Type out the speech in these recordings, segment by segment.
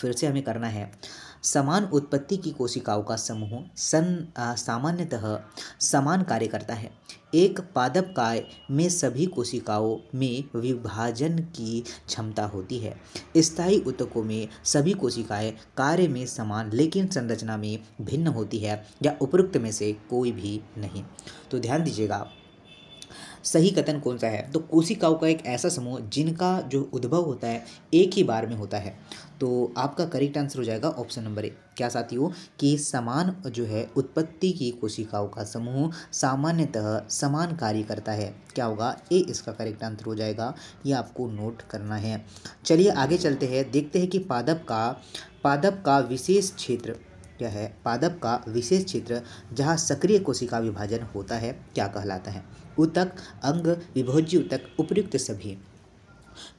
फिर से हमें करना है समान उत्पत्ति की कोशिकाओं का समूह सन सामान्यतः समान कार्य करता है एक पादप काय में सभी कोशिकाओं में विभाजन की क्षमता होती है स्थायी उत्तकों में सभी कोशिकाएं कार्य में समान लेकिन संरचना में भिन्न होती है या उपरोक्त में से कोई भी नहीं तो ध्यान दीजिएगा सही कथन कौन सा है तो कोशिकाओं का एक ऐसा समूह जिनका जो उद्भव होता है एक ही बार में होता है तो आपका करेक्ट आंसर हो जाएगा ऑप्शन नंबर ए क्या साथियों कि समान जो है उत्पत्ति की कोशिकाओं का समूह सामान्यतः समान कार्य करता है क्या होगा ए इसका करेक्ट आंसर हो जाएगा ये आपको नोट करना है चलिए आगे चलते हैं देखते हैं कि पादप का पादप का विशेष क्षेत्र क्या है पादप का विशेष क्षेत्र जहाँ सक्रिय कोशिका विभाजन होता है क्या कहलाता है उतक अंग विभोज्य उतक उपयुक्त सभी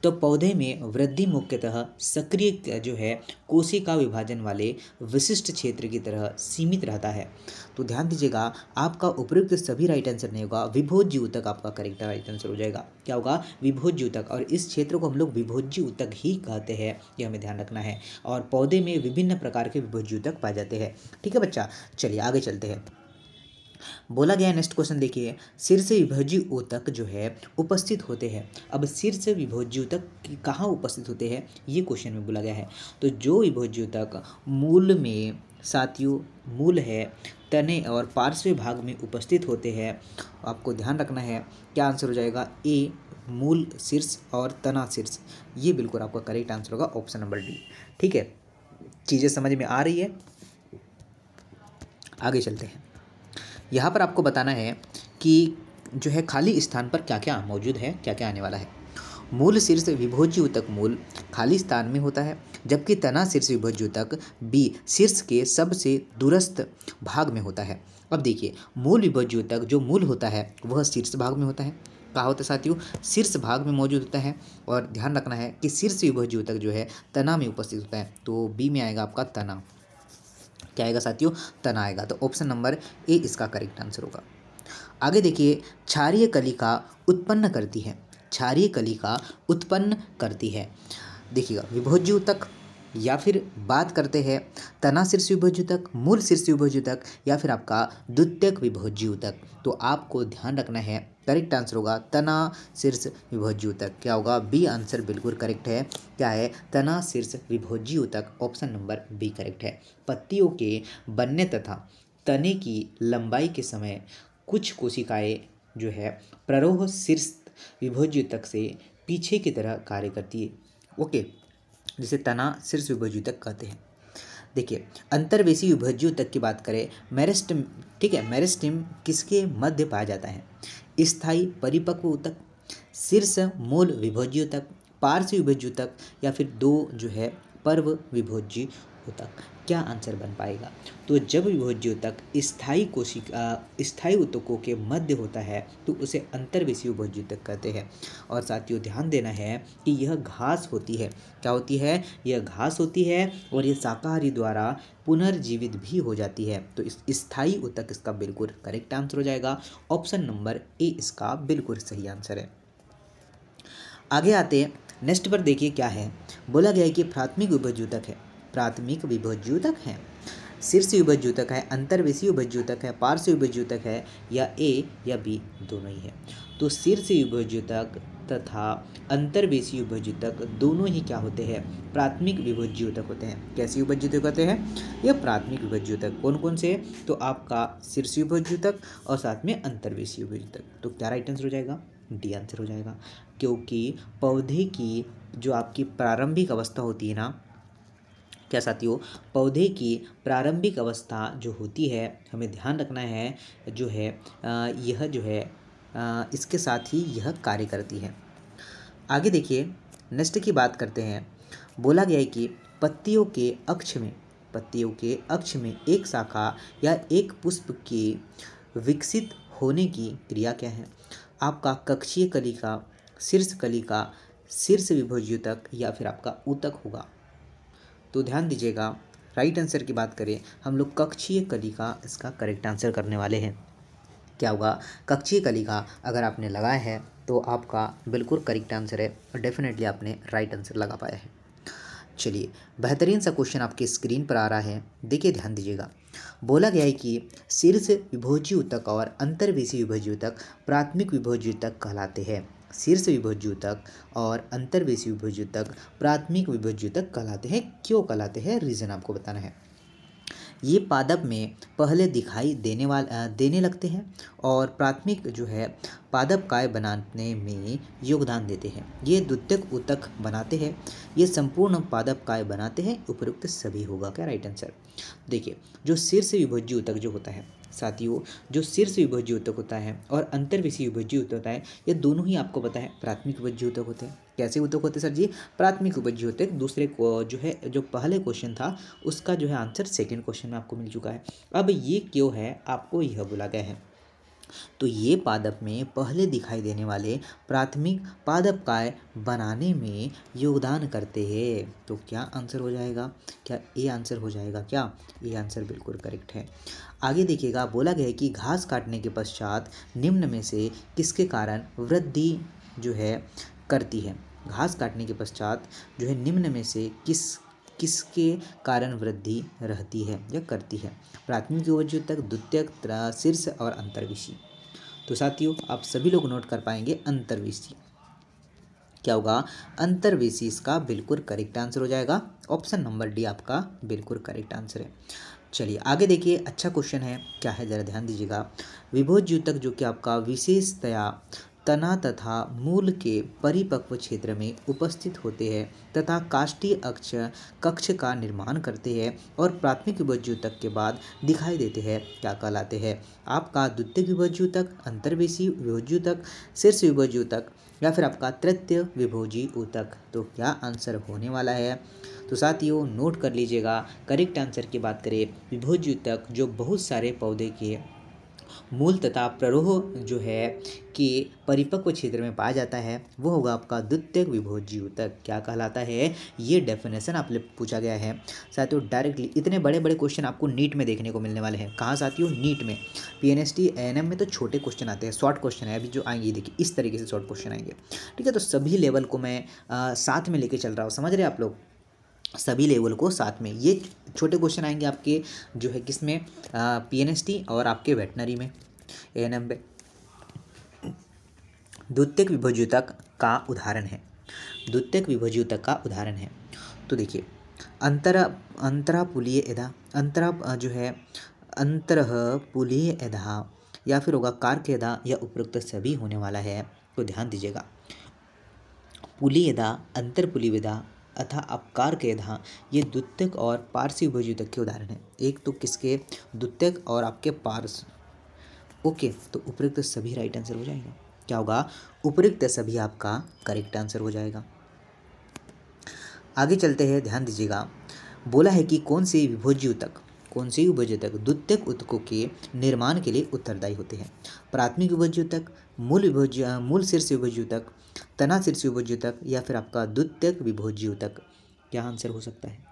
तो पौधे में वृद्धि मुख्यतः सक्रिय जो है कोशिका विभाजन वाले विशिष्ट क्षेत्र की तरह सीमित रहता है तो ध्यान दीजिएगा आपका उपयुक्त सभी राइट आंसर नहीं होगा विभोज्य उतक आपका करेक्ट राइट आंसर हो जाएगा क्या होगा विभोज्य उतक और इस क्षेत्र को हम लोग विभोज्य उतक ही कहते हैं ये हमें ध्यान रखना है और पौधे में विभिन्न प्रकार के विभोज्य उतक पाए जाते हैं ठीक है बच्चा चलिए आगे चलते हैं बोला गया नेक्स्ट क्वेश्चन देखिए शीर्ष विभोज्य ऊतक जो है उपस्थित होते हैं अब शीर्ष विभोज्य ऊतक कहाँ उपस्थित होते हैं ये क्वेश्चन में बोला गया है तो जो विभोज्य ऊतक मूल में साथियों मूल है तने और पार्श्व भाग में उपस्थित होते हैं आपको ध्यान रखना है क्या आंसर हो जाएगा ए मूल शीर्ष और तना शीर्ष ये बिल्कुल आपका करेक्ट आंसर होगा ऑप्शन नंबर डी ठीक है चीज़ें समझ में आ रही है आगे चलते हैं यहाँ पर आपको बताना है कि जो है खाली स्थान पर क्या क्या मौजूद है क्या क्या आने वाला है मूल शीर्ष विभोज्य उतक मूल खाली स्थान में होता है जबकि तना शीर्ष विभोज्य उतक बी शीर्ष के सबसे दूरस्थ भाग में होता है अब देखिए मूल विभोज्य उतक जो मूल होता है वह शीर्ष भाग में होता है कहा होता है साथियों शीर्ष भाग में मौजूद होता है और ध्यान रखना है कि शीर्ष विभोज्य उतक जो है तना में उपस्थित होता है तो बी में आएगा आपका तना क्या आएगा साथियों तना आएगा तो ऑप्शन नंबर ए इसका करेक्ट आंसर होगा आगे देखिए क्षारीय कलिका उत्पन्न करती है क्षारीय कलिका उत्पन्न करती है देखिएगा विभोज्य तक या फिर बात करते हैं तना शीर्ष विभोज्यूतक मूल शीर्ष विभोज्यूतक या फिर आपका द्वितीयक विभोज्यूतक तो आपको ध्यान रखना है करेक्ट आंसर होगा तना शीर्ष विभोज्यूतक क्या होगा बी आंसर बिल्कुल करेक्ट है क्या है तना शीर्ष विभोज्यूतक ऑप्शन नंबर बी करेक्ट है पत्तियों के बनने तथा तने की लंबाई के समय कुछ कोशिकाएँ जो है प्ररोह शीर्ष विभोज्यूतक से पीछे की तरह कार्य करती है ओके जिसे तना शीर्ष विभज्यु तक कहते हैं देखिए अंतर्वेशी विभज्यु तक की बात करें मैरिस्टम ठीक है मैरिस्टम किसके मध्य पाया जाता है स्थायी परिपक्व तक शीर्ष मूल विभज्यु तक पार्श्व विभज्यु तक या फिर दो जो है पर्व विभोज्य द्योतक क्या आंसर बन पाएगा तो जब वह द्योतक स्थायी कोशिका स्थायी उत्तकों के मध्य होता है तो उसे अंतर्वेशीय भोज्योतक कहते हैं और साथियों ध्यान देना है कि यह घास होती है क्या होती है यह घास होती है और यह शाकाहारी द्वारा पुनर्जीवित भी हो जाती है तो इस स्थायी उत्तक इसका बिल्कुल करेक्ट आंसर हो जाएगा ऑप्शन नंबर ए इसका बिल्कुल सही आंसर है आगे आते हैं नेक्स्ट पर देखिए क्या है बोला गया है कि प्राथमिक उपजूतक है प्राथमिक विभज्यूतक है शीर्ष विभज्यूतक है अंतर्वेशी विभज्यूतक है पार्श्व विभज्यूतक है या ए या बी दोनों ही है तो शीर्ष विभज्यूतक तथा अंतर्वेशी विभज्यूतक दोनों ही क्या होते हैं प्राथमिक विभज्यूतक होते हैं कैसे विभज्यूतक होते हैं यह प्राथमिक विभज्यूतक कौन कौन से तो आपका शीर्ष विभज्यूतक और साथ में अंतर्वेशी विभज्यूतक तो क्या राइट आंसर हो जाएगा डी आंसर हो जाएगा क्योंकि पौधे की जो आपकी प्रारंभिक अवस्था होती है ना क्या साथियों पौधे की प्रारंभिक अवस्था जो होती है हमें ध्यान रखना है जो है यह जो है इसके साथ ही यह कार्य करती है आगे देखिए नेक्स्ट की बात करते हैं बोला गया है कि पत्तियों के अक्ष में पत्तियों के अक्ष में एक शाखा या एक पुष्प के विकसित होने की क्रिया क्या है आपका कक्षीय कली का शीर्ष कली का शीर्ष विभोज्यू तक या फिर आपका ऊतक होगा तो ध्यान दीजिएगा राइट आंसर की बात करें हम लोग कक्षीय का इसका करेक्ट आंसर करने वाले हैं क्या होगा कक्षीय का अगर आपने लगाया है तो आपका बिल्कुल करेक्ट आंसर है और डेफिनेटली आपने राइट आंसर लगा पाया है चलिए बेहतरीन सा क्वेश्चन आपके स्क्रीन पर आ रहा है देखिए ध्यान दीजिएगा बोला गया है कि शीर्ष विभोज्यु तक और अंतर्वेशी विभोज्यु तक प्राथमिक विभोज्यु तक कहलाते हैं शीर्ष तक और अंतर्वेशी तक प्राथमिक विभज्योतक कहलाते हैं क्यों कहलाते हैं रीज़न आपको बताना है ये पादप में पहले दिखाई देने वाले देने लगते हैं और प्राथमिक जो है पादप काय बनाने में योगदान देते हैं ये द्वितीयक उतक बनाते हैं ये संपूर्ण पादप काय बनाते हैं उपयुक्त सभी होगा क्या राइट आंसर देखिए जो शीर्ष विभज्य उतक जो होता है साथियों जो शीर्ष विभज्य ऊतक होता है और अंतर्विषय विभज्य ऊतक होता है ये दोनों ही आपको पता है प्राथमिक विभज्य ऊतक होते हैं कैसे ऊतक होते सर जी प्राथमिक उपज्य होते दूसरे को जो है जो पहले क्वेश्चन था उसका जो है आंसर सेकेंड क्वेश्चन में आपको मिल चुका है अब ये क्यों है आपको यह बोला गया है तो ये पादप में पहले दिखाई देने वाले प्राथमिक पादप काय बनाने में योगदान करते हैं तो क्या आंसर हो जाएगा क्या ए आंसर हो जाएगा क्या ये आंसर बिल्कुल करेक्ट है आगे देखिएगा बोला गया है कि घास काटने के पश्चात निम्न में से किसके कारण वृद्धि जो है करती है घास काटने के पश्चात जो है निम्न में से किस किसके कारण वृद्धि रहती है या करती है प्राथमिक ओवरव्यू तक द्वितीयक शीर्ष और अंतर्विशी तो साथियों आप सभी लोग नोट कर पाएंगे अंतर्विशी क्या होगा अंतर्वेशी इसका बिल्कुल करेक्ट आंसर हो जाएगा ऑप्शन नंबर डी आपका बिल्कुल करेक्ट आंसर है चलिए आगे देखिए अच्छा क्वेश्चन है क्या है ज़रा ध्यान दीजिएगा विभोज्यूतक जो कि आपका विशेषतया तना तथा मूल के परिपक्व क्षेत्र में उपस्थित होते हैं तथा काष्ठीय अक्ष कक्ष का निर्माण करते हैं और प्राथमिक विभज्युतक के बाद दिखाई देते हैं क्या कहलाते हैं आपका द्वितीय तक अंतर्वेशी तक शीर्ष तक या फिर आपका तृतीय विभोजी ऊतक तो क्या आंसर होने वाला है तो साथियों नोट कर लीजिएगा करेक्ट आंसर की बात करें विभोज्यूतक जो बहुत सारे पौधे के मूल तथा प्ररोह जो है कि परिपक्व क्षेत्र में पाया जाता है वो होगा आपका द्वितीय विभोज्य ऊतक क्या कहलाता है ये डेफिनेशन आपने पूछा गया है साथियों डायरेक्टली इतने बड़े बड़े क्वेश्चन आपको नीट में देखने को मिलने वाले हैं कहाँ साथियों नीट में पी एन में तो छोटे क्वेश्चन आते हैं शॉर्ट क्वेश्चन है अभी जो आएंगे देखिए इस तरीके से शॉर्ट क्वेश्चन आएंगे ठीक है तो सभी लेवल को मैं आ, साथ में लेके चल रहा हूँ समझ रहे आप लोग सभी लेवल को साथ में ये छोटे क्वेश्चन आएंगे आपके जो है किस में पी और आपके वेटनरी में ए पे द्वितीयक विभज्यूतक का उदाहरण है द्वितीयक विभज्यूतक का उदाहरण है तो देखिए अंतरा अंतरापुलीय एधा अंतरा जो है अंतर पुलीय यदा या फिर होगा कार्क यदा या उपरोक्त सभी होने वाला है तो ध्यान दीजिएगा पुलीयदा अंतरपुलीवेदा अथा अपकार के धा ये द्वितीयक और पारसी तक के उदाहरण हैं एक तो किसके द्वितीयक और आपके पार्स ओके तो उपयुक्त सभी राइट आंसर हो जाएगा क्या होगा उपयुक्त सभी आपका करेक्ट आंसर हो जाएगा आगे चलते हैं ध्यान दीजिएगा बोला है कि कौन से विभोज्य तक कौन उपज तक द्वितीयक उत्तकों के निर्माण के लिए उत्तरदायी होते हैं प्राथमिक तक मूल विभोज मूल शीर्ष तक तना शीर्ष तक या फिर आपका द्वितीयक तक क्या आंसर हो सकता है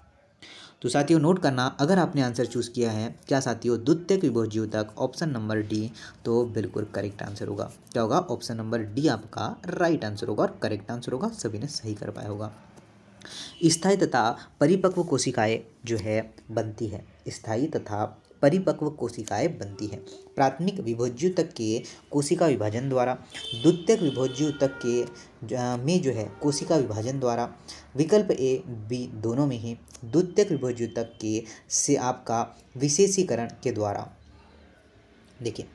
तो साथियों नोट करना अगर आपने आंसर चूज़ किया है क्या साथियों द्वितीयक विभोज्य तक ऑप्शन नंबर डी तो बिल्कुल करेक्ट आंसर होगा क्या होगा ऑप्शन नंबर डी आपका राइट आंसर होगा और करेक्ट आंसर होगा सभी ने सही कर पाया होगा स्थायी तथा परिपक्व कोशिकाएं जो है बनती है स्थायी तथा परिपक्व कोशिकाएं बनती हैं प्राथमिक विभोज्यु तक के कोशिका विभाजन द्वारा द्वितीयक विभोज्यु तक के में जो है कोशिका विभाजन द्वारा विकल्प ए बी दोनों में ही द्वितीयक विभोज्यु तक के से आपका विशेषीकरण के द्वारा देखिए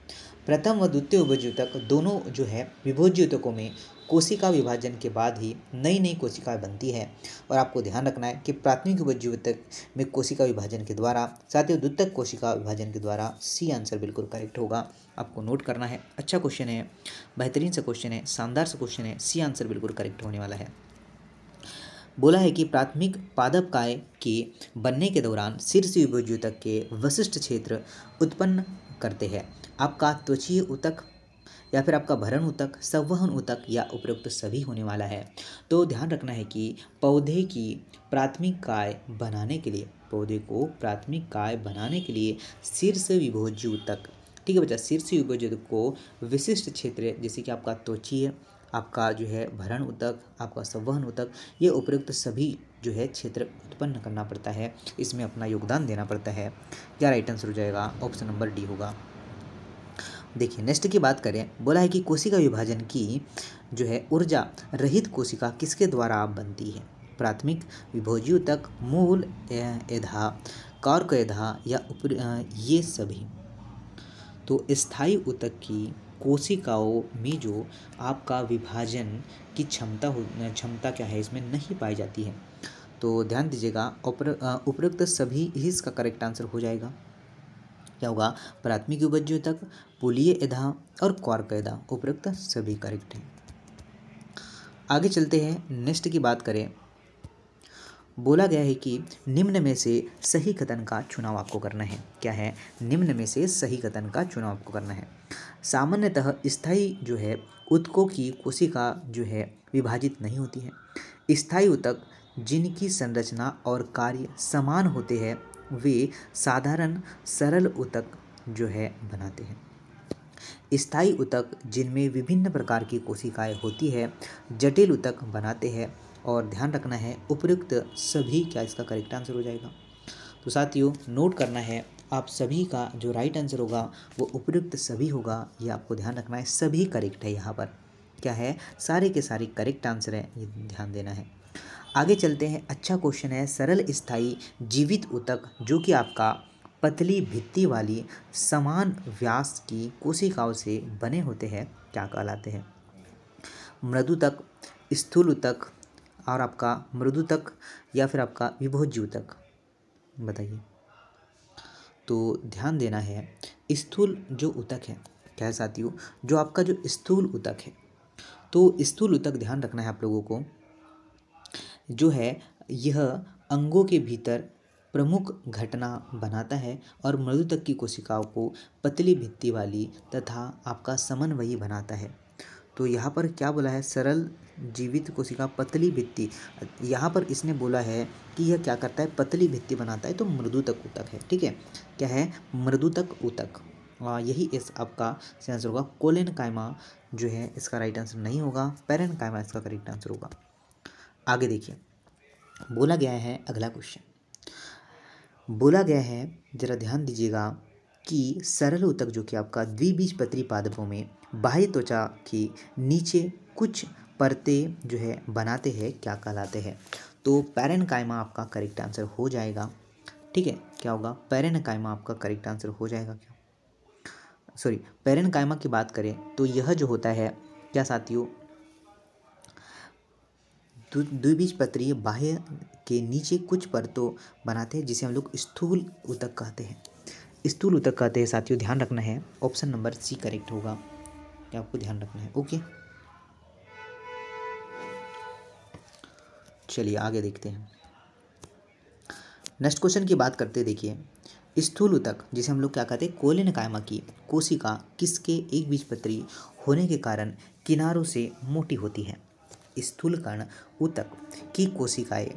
प्रथम व द्वितीय विभोज्यु तक दोनों जो है विभोज्युतकों में कोशिका विभाजन के बाद ही नई नई कोशिकाएं बनती है और आपको ध्यान रखना है कि प्राथमिक उपजीवितक में कोशिका विभाजन के द्वारा साथ ही द्वितक कोशिका विभाजन के द्वारा सी आंसर बिल्कुल करेक्ट होगा आपको नोट करना है अच्छा क्वेश्चन है बेहतरीन सा क्वेश्चन है शानदार सा क्वेश्चन है सी आंसर बिल्कुल करेक्ट होने वाला है बोला है कि प्राथमिक पादप काय के बनने के दौरान शीर्ष विभुजूतक के वशिष्ठ क्षेत्र उत्पन्न करते हैं आपका त्वचीय उतक या फिर आपका भरण उतक संवहन उतक या उपयुक्त सभी होने वाला है तो ध्यान रखना है कि पौधे की प्राथमिक काय बनाने के लिए पौधे को प्राथमिक काय बनाने के लिए शीर्ष विभोज्य उतक ठीक है बच्चा शीर्ष विभोज्य को विशिष्ट क्षेत्र जैसे कि आपका त्वचीय आपका जो है भरण उतक आपका संवहन उतक ये उपयुक्त सभी जो है क्षेत्र उत्पन्न करना पड़ता है इसमें अपना योगदान देना पड़ता है क्या राइट आंसर हो जाएगा ऑप्शन नंबर डी होगा देखिए नेक्स्ट की बात करें बोला है कि कोशिका विभाजन की जो है ऊर्जा रहित कोशिका किसके द्वारा बनती है प्राथमिक विभोजी तक मूल एधा कार्क एधा या उपर ये सभी तो स्थायी उतक की कोशिकाओं में जो आपका विभाजन की क्षमता हो क्षमता क्या है इसमें नहीं पाई जाती है तो ध्यान दीजिएगा उपरोक्त सभी इसका करेक्ट आंसर हो जाएगा क्या होगा प्राथमिक विभज्यों तक पुलिय एधा और कॉर्क एधा उपरोक्त सभी करेक्ट हैं आगे चलते हैं नेक्स्ट की बात करें बोला गया है कि निम्न में से सही कथन का चुनाव आपको करना है क्या है निम्न में से सही कथन का चुनाव आपको करना है सामान्यतः स्थायी जो है उत्कों की कोशिका जो है विभाजित नहीं होती है स्थायी उतक जिनकी संरचना और कार्य समान होते हैं वे साधारण सरल उतक जो है बनाते हैं स्थायी उतक जिनमें विभिन्न प्रकार की कोशिकाएं होती है जटिल उतक बनाते हैं और ध्यान रखना है उपयुक्त सभी क्या इसका करेक्ट आंसर हो जाएगा तो साथियों नोट करना है आप सभी का जो राइट आंसर होगा वो उपयुक्त सभी होगा ये आपको ध्यान रखना है सभी करेक्ट है यहाँ पर क्या है सारे के सारे करेक्ट आंसर हैं ये ध्यान देना है आगे चलते हैं अच्छा क्वेश्चन है सरल स्थाई जीवित उतक जो कि आपका पतली भित्ती वाली समान व्यास की कोशिकाओं से बने होते हैं क्या कहलाते हैं मृदु तक स्थूल उतक और आपका मृदु तक या फिर आपका विभोज्य उतक बताइए तो ध्यान देना है स्थूल जो उतक है कह साथियों जो आपका जो स्थूल उतक है तो स्थूल उतक ध्यान रखना है आप लोगों को जो है यह अंगों के भीतर प्रमुख घटना बनाता है और मृदु तक की कोशिकाओं को पतली भित्ति वाली तथा आपका समन्वयी बनाता है तो यहाँ पर क्या बोला है सरल जीवित कोशिका पतली भित्ति यहाँ पर इसने बोला है कि यह क्या करता है पतली भित्ति बनाता है तो मृदु तक उतक है ठीक है क्या है मृदु तक ऊतक यही इस आपका आंसर होगा कोलेन कायमा जो है इसका राइट आंसर नहीं होगा पेरन कायमा इसका करेक्ट आंसर होगा आगे देखिए बोला गया है अगला क्वेश्चन बोला गया है ज़रा ध्यान दीजिएगा कि सरल ऊतक जो कि आपका द्विबीजपत्री पादपों में बाह्य त्वचा के नीचे कुछ परतें जो है बनाते हैं क्या कहलाते हैं तो कायमा आपका करेक्ट आंसर हो जाएगा ठीक है क्या होगा कायमा आपका करेक्ट आंसर हो जाएगा क्या सॉरी कायमा की बात करें तो यह जो होता है क्या साथियों द्विबीजपत्रीय बाह्य के नीचे कुछ परतों बनाते हैं जिसे हम लोग स्थूल उतक कहते हैं स्थूल उतक कहते हैं साथियों ध्यान रखना है ऑप्शन नंबर सी करेक्ट होगा क्या आपको ध्यान रखना है ओके चलिए आगे देखते हैं नेक्स्ट क्वेश्चन की बात करते देखिए स्थूल उतक जिसे हम लोग क्या कहते हैं कोलिन कायमा की कोशिका किसके एक बीजपत्री होने के कारण किनारों से मोटी होती है स्थूलकर्ण ऊतक की कोशिकाएं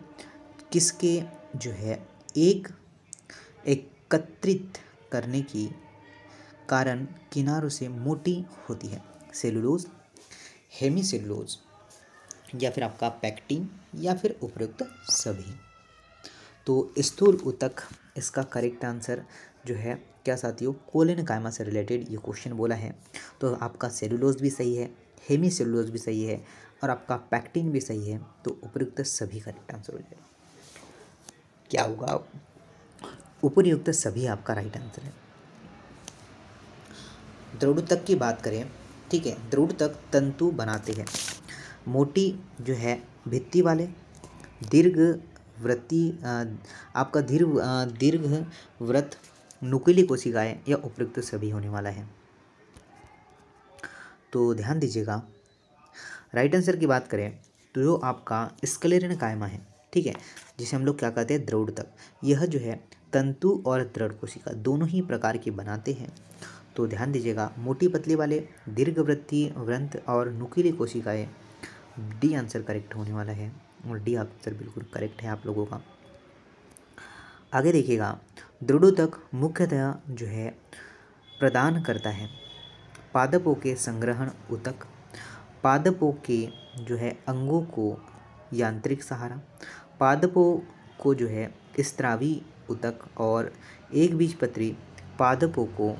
किसके जो है एक एकत्रित करने की कारण किनारों से मोटी होती है सेलुलोज हेमी सेलुलोज या फिर आपका पैक्टिन या फिर उपयुक्त सभी तो स्थूल ऊतक इसका करेक्ट आंसर जो है क्या साथियों कोलिन कायमा से रिलेटेड ये क्वेश्चन बोला है तो आपका सेलुलोज भी सही है हेमी सेलुलोज भी सही है और आपका पैक्टिंग भी सही है तो उपयुक्त सभी का राइट आंसर हो जाएगा क्या होगा उपयुक्त सभी आपका राइट आंसर है द्रोड़ तक की बात करें ठीक है द्रोड़ तक तंतु बनाते हैं मोटी जो है भित्ति वाले दीर्घ व्रति आपका दीर्घ दीर्घ व्रत नुकीली कोशिकाएं या उपयुक्त सभी होने वाला है तो ध्यान दीजिएगा राइट आंसर की बात करें तो जो आपका स्कलेरन कायमा है ठीक है जिसे हम लोग क्या कहते हैं द्रौड़ तक यह जो है तंतु और दृढ़ कोशिका दोनों ही प्रकार की बनाते हैं तो ध्यान दीजिएगा मोटी पतली वाले दीर्घवृत्तीय व्रंथ और नुकीली कोशिकाएं डी आंसर करेक्ट होने वाला है और डी आंसर बिल्कुल करेक्ट है आप लोगों का आगे देखिएगा दृढ़ तक मुख्यतः जो है प्रदान करता है पादपों के संग्रहण उतक पादपों के जो है अंगों को यांत्रिक सहारा पादपों को जो है स्त्रावी उतक और एक बीजपत्री पादपों को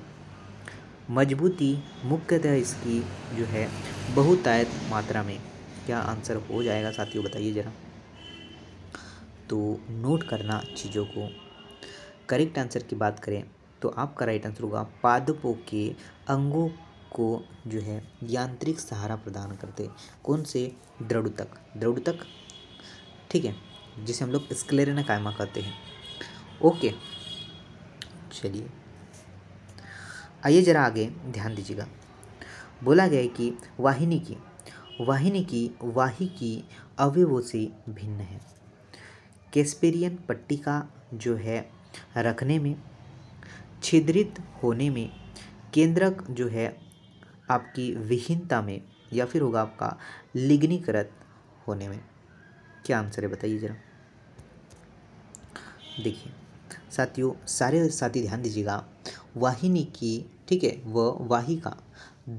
मजबूती मुख्यतः इसकी जो है बहुतायत मात्रा में क्या आंसर हो जाएगा साथियों बताइए ज़रा तो नोट करना चीज़ों को करेक्ट आंसर की बात करें तो आपका राइट आंसर होगा पादपों के अंगों को जो है यांत्रिक सहारा प्रदान करते कौन से दृढ़ तक दृढ़ तक ठीक है जिसे हम लोग स्क्लेरना कायमा कहते हैं ओके चलिए आइए जरा आगे ध्यान दीजिएगा बोला गया कि वाहिनी की वाहिनी की वाही की अवयवों से भिन्न है कैस्पेरियन पट्टी का जो है रखने में छिद्रित होने में केंद्रक जो है आपकी विहीनता में या फिर होगा आपका लिग्नीकृत होने में क्या आंसर है बताइए ज़रा देखिए साथियों सारे साथी ध्यान दीजिएगा वाहिनी की ठीक है व का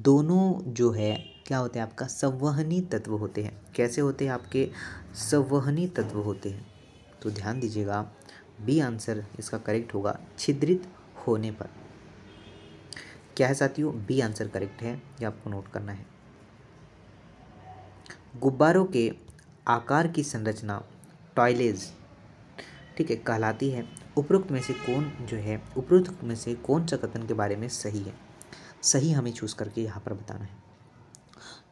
दोनों जो है क्या होते हैं आपका संवहनी तत्व होते हैं कैसे होते हैं आपके संवहनी तत्व होते हैं तो ध्यान दीजिएगा बी आंसर इसका करेक्ट होगा छिद्रित होने पर क्या है साथियों बी आंसर करेक्ट है ये आपको नोट करना है गुब्बारों के आकार की संरचना टॉयलेज ठीक है कहलाती है उपरोक्त में से कौन जो है उपरोक्त में से कौन सा कथन के बारे में सही है सही हमें चूज़ करके यहाँ पर बताना है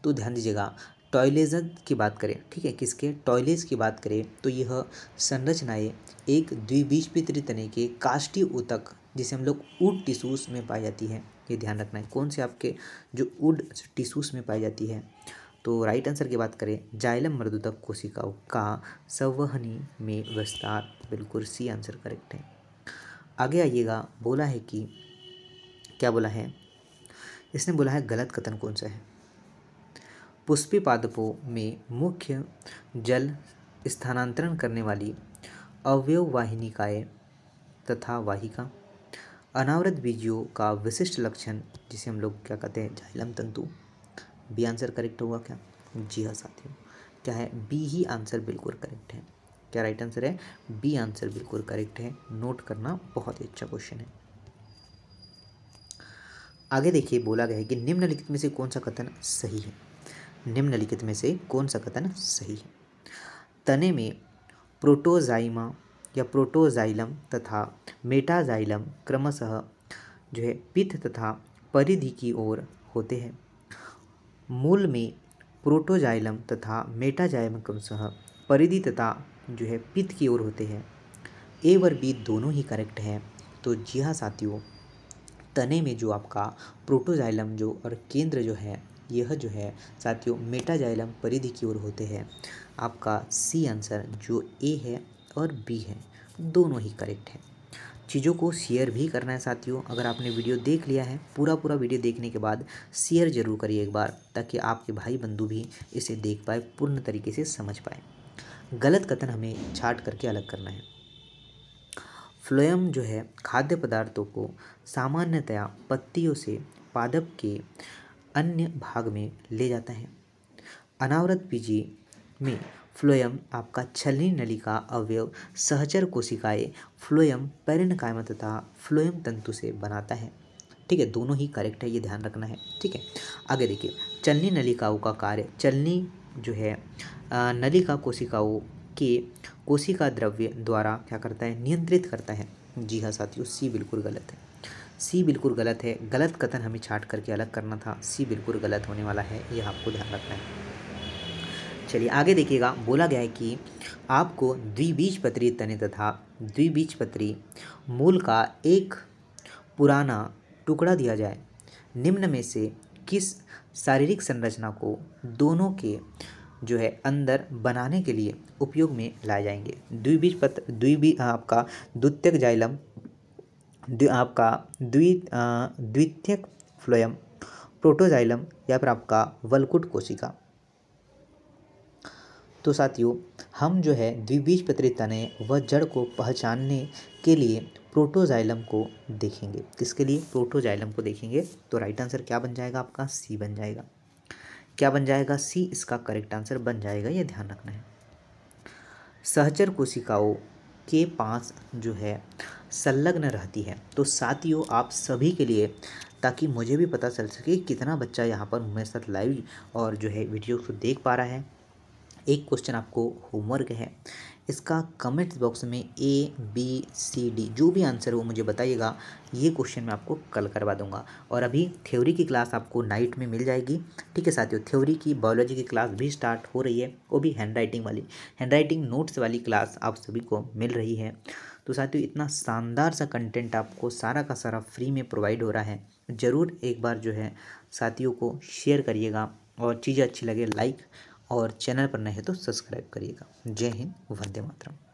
तो ध्यान दीजिएगा टॉयलेज की बात करें ठीक है किसके टॉयलेज की बात करें तो यह संरचनाएं एक द्विबीजपित्री तने के काष्टी ऊतक जिसे हम लोग ऊट टिशूस में पाई जाती है ये ध्यान रखना है कौन से आपके जो उड अच्छा, टिश्यूज़ में पाई जाती है तो राइट आंसर की बात करें जाइलम मृदुतक कोशिकाओं का संवहनी में विस्तार बिल्कुल सी आंसर करेक्ट है आगे आइएगा बोला है कि क्या बोला है इसने बोला है गलत कथन कौन सा है पुष्पी पादपों में मुख्य जल स्थानांतरण करने वाली अवयव काय तथा वाहिका अनावृत बीजियों का विशिष्ट लक्षण जिसे हम लोग क्या कहते हैं जाइलम तंतु बी आंसर करेक्ट होगा क्या जी हाँ साथियों क्या है बी ही आंसर बिल्कुल करेक्ट है क्या राइट आंसर है बी आंसर बिल्कुल करेक्ट है नोट करना बहुत ही अच्छा क्वेश्चन है आगे देखिए बोला गया है कि निम्नलिखित में से कौन सा कथन सही है निम्नलिखित में से कौन सा कथन सही है तने में प्रोटोजाइमा या प्रोटोजाइलम तथा मेटाजाइलम क्रमशः जो है पित्त तथा परिधि की ओर होते हैं मूल में प्रोटोजाइलम तथा मेटाजाइलम क्रमशः परिधि तथा जो है पित्त की ओर होते हैं ए और बी दोनों ही करेक्ट हैं तो जी हाँ साथियों तने में जो आपका प्रोटोजाइलम जो और केंद्र जो है यह जो है साथियों मेटाजाइलम परिधि की ओर होते हैं आपका सी आंसर जो ए है और बी है दोनों ही करेक्ट है चीज़ों को शेयर भी करना है साथियों अगर आपने वीडियो देख लिया है पूरा पूरा वीडियो देखने के बाद शेयर जरूर करिए एक बार ताकि आपके भाई बंधु भी इसे देख पाए पूर्ण तरीके से समझ पाए गलत कथन हमें छाट करके अलग करना है फ्लोयम जो है खाद्य पदार्थों को सामान्यतया पत्तियों से पादप के अन्य भाग में ले जाता है अनावरत पीजी में फ्लोयम आपका छलनी नलिका अवयव सहचर कोशिकाएं फ्लोयम पेरेनकाइमा तथा फ्लोयम तंतु से बनाता है ठीक है दोनों ही करेक्ट है ये ध्यान रखना है ठीक है आगे देखिए चलनी नलिकाओं का कार्य चलनी जो है नलिका कोशिकाओं के कोशिका द्रव्य द्वारा क्या करता है नियंत्रित करता है जी हाँ साथियों सी बिल्कुल गलत है सी बिल्कुल गलत है गलत कथन हमें छाट करके अलग करना था सी बिल्कुल गलत होने वाला है यह आपको ध्यान रखना है चलिए आगे देखिएगा बोला गया है कि आपको द्विबीजपत्री तने तथा द्विबीजपत्री मूल का एक पुराना टुकड़ा दिया जाए निम्न में से किस शारीरिक संरचना को दोनों के जो है अंदर बनाने के लिए उपयोग में लाए जाएंगे द्विबीज पत्र द्विबी आपका द्वितीयक जाइलम आपका द्वि द्वितीयक फ्लोयम प्रोटोजाइलम या फिर आपका वलकुट कोशिका तो साथियों हम जो है द्विबीज पत्री तने व जड़ को पहचानने के लिए प्रोटोजाइलम को देखेंगे किसके लिए प्रोटोजाइलम को देखेंगे तो राइट आंसर क्या बन जाएगा आपका सी बन जाएगा क्या बन जाएगा सी इसका करेक्ट आंसर बन जाएगा ये ध्यान रखना है सहचर कोशिकाओं के पास जो है संलग्न रहती है तो साथियों आप सभी के लिए ताकि मुझे भी पता चल सके कितना बच्चा यहाँ पर मेरे साथ लाइव और जो है वीडियो को देख पा रहा है एक क्वेश्चन आपको होमवर्क है इसका कमेंट्स बॉक्स में ए बी सी डी जो भी आंसर हो मुझे बताइएगा ये क्वेश्चन मैं आपको कल करवा दूंगा और अभी थ्योरी की क्लास आपको नाइट में मिल जाएगी ठीक है साथियों थ्योरी की बायोलॉजी की क्लास भी स्टार्ट हो रही है वो भी हैंड राइटिंग वाली हैंड राइटिंग नोट्स वाली क्लास आप सभी को मिल रही है तो साथियों इतना शानदार सा कंटेंट आपको सारा का सारा फ्री में प्रोवाइड हो रहा है ज़रूर एक बार जो है साथियों को शेयर करिएगा और चीज़ें अच्छी लगे लाइक और चैनल पर नए हैं तो सब्सक्राइब करिएगा जय हिंद वंदे मातरम